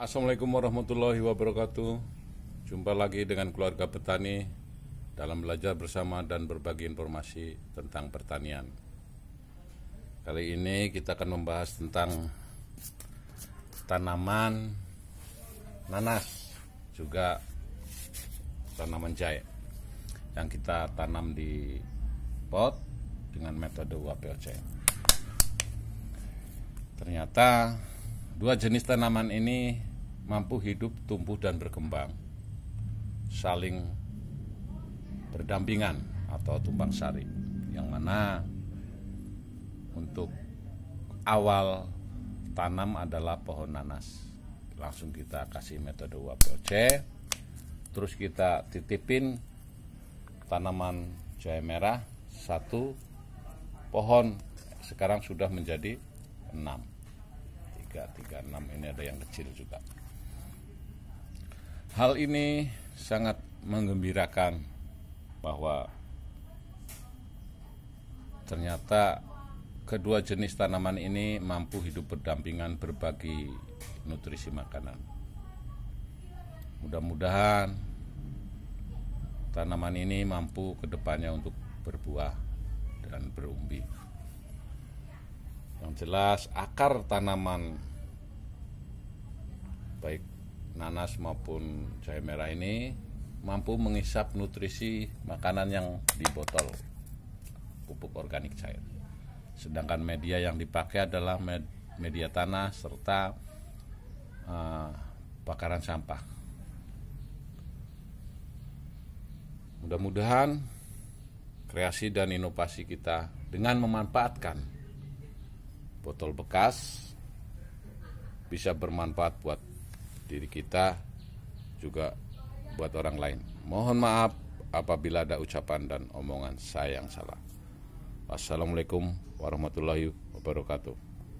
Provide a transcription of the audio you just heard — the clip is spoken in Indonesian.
Assalamualaikum warahmatullahi wabarakatuh. Jumpa lagi dengan keluarga petani dalam belajar bersama dan berbagi informasi tentang pertanian. Kali ini kita akan membahas tentang tanaman nanas juga tanaman jahe yang kita tanam di pot dengan metode WPOC. Ternyata dua jenis tanaman ini mampu hidup, tumbuh, dan berkembang, saling berdampingan atau tumpang sari, yang mana untuk awal tanam adalah pohon nanas. Langsung kita kasih metode WPOC terus kita titipin tanaman jahe merah satu pohon sekarang sudah menjadi enam. tiga tiga enam, ini ada yang kecil juga Hal ini sangat menggembirakan bahwa ternyata kedua jenis tanaman ini mampu hidup berdampingan berbagi nutrisi makanan. Mudah-mudahan tanaman ini mampu ke depannya untuk berbuah dan berumbi. Yang jelas akar tanaman baik nanas maupun jahe merah ini mampu mengisap nutrisi makanan yang di botol pupuk organik cair. Sedangkan media yang dipakai adalah med media tanah serta uh, eh, bakaran sampah. Mudah-mudahan kreasi dan inovasi kita dengan memanfaatkan botol bekas bisa bermanfaat buat diri kita juga buat orang lain. Mohon maaf apabila ada ucapan dan omongan saya yang salah. Wassalamualaikum warahmatullahi wabarakatuh.